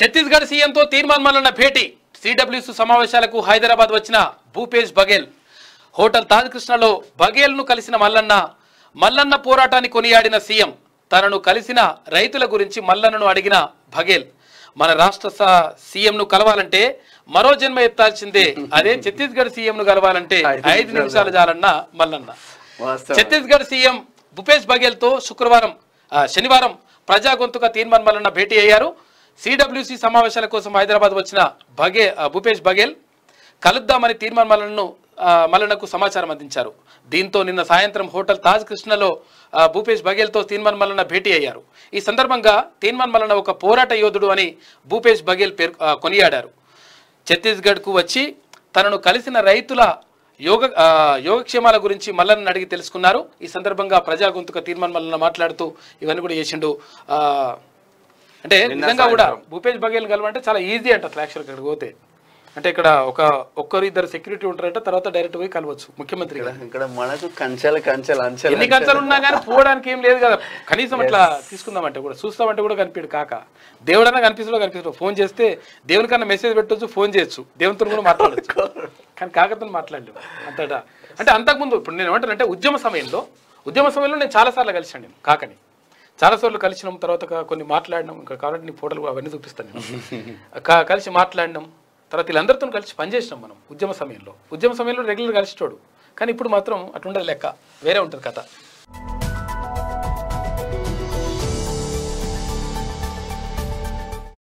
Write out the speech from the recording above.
ఛత్తీస్గఢ్ సీఎంతో తీర్మానమాలన్న భేటీ సిడబ్ల్యూసీ సమావేశాలకు హైదరాబాద్ వచ్చిన భూపేష్ బఘేల్ హోటల్ తాజకృష్ణలో బఘేల్ను కలిసిన మల్లన్న మల్లన్న పోరాటాన్ని కొనియాడిన సీఎం తనను కలిసిన రైతుల గురించి మల్లన్నను అడిగిన బఘేల్ మన రాష్ట్ర సీఎంను కలవాలంటే మరో జన్మ ఎత్తాల్సిందే అదే ఛత్తీస్గఢ్ సీఎంను కలవాలంటే ఐదు నిమిషాలు చాలన్న మల్లన్న ఛత్తీస్గఢ్ సీఎం భూపేష్ బఘేల్తో శుక్రవారం శనివారం ప్రజా గొంతుగా తీర్మాన్ మల్లన్న భేటీ అయ్యారు సిడబ్ల్యూసీ సమావేశాల కోసం హైదరాబాద్ వచ్చిన బగే భూపేష్ బఘేల్ కలుద్దామని తీర్మాన్ మలన్ను మలనకు సమాచారం అందించారు దీంతో నిన్న సాయంత్రం హోటల్ తాజ్ కృష్ణలో భూపేష్ బఘేల్తో తీన్మన్ మలన భేటీ అయ్యారు ఈ సందర్భంగా తీర్మాన్ మలన ఒక పోరాట యోధుడు అని భూపేష్ బఘేల్ పేర్ కొనియాడారు ఛత్తీస్గఢ్కు వచ్చి తనను కలిసిన రైతుల యోగ యోగక్షేమాల గురించి మల్లన్న అడిగి తెలుసుకున్నారు ఈ సందర్భంగా ప్రజా గొంతుక తీర్మాన్ మల్లన్న మాట్లాడుతూ ఇవన్నీ కూడా చేసిండు అంటే నిజంగా కూడా భూపేష్ బఘేల్ కలవంటే చాలా ఈజీ అంట యాక్చువల్ ఇక్కడికి పోతే అంటే ఇక్కడ ఒక ఒక్కరు ఇద్దరు సెక్యూరిటీ ఉంటారంటే తర్వాత డైరెక్ట్ పోయి కలవచ్చు ముఖ్యమంత్రి ఇక్కడ మనకు కంచెలు కంచెలు అంచెలు ఎన్ని కంచెలు ఉన్నా కానీ పోవడానికి ఏం లేదు కదా కనీసం అట్లా తీసుకుందామంటే కూడా చూస్తామంటే కూడా కనిపించడు కాక దేవుడన్నా కనిపిస్తుందో కనిపిస్తుందో ఫోన్ చేస్తే దేవునికన్నా మెసేజ్ పెట్టొచ్చు ఫోన్ చేయొచ్చు దేవునితో కూడా మాట్లాడచ్చు కానీ కాకతో మాట్లాడలేము అంతటా అంటే అంతకుముందు ఇప్పుడు నేను ఏమంటాను అంటే ఉద్యమ సమయంలో ఉద్యమ సమయంలో నేను చాలాసార్లు కలిసాను నేను కాకని చాలా సార్లు కలిసినాం తర్వాత కొన్ని మాట్లాడినాం ఇంకా కాబట్టి నీ ఫోటోలు అవన్నీ చూపిస్తాను కలిసి మాట్లాడినాం తర్వాత వీళ్ళందరితో కలిసి పనిచేసినాం మనం ఉద్యమ సమయంలో ఉద్యమ సమయంలో రెగ్యులర్ కలిసేటోడు కానీ ఇప్పుడు మాత్రం అట్లుండదు లెక్క వేరే ఉంటుంది కథ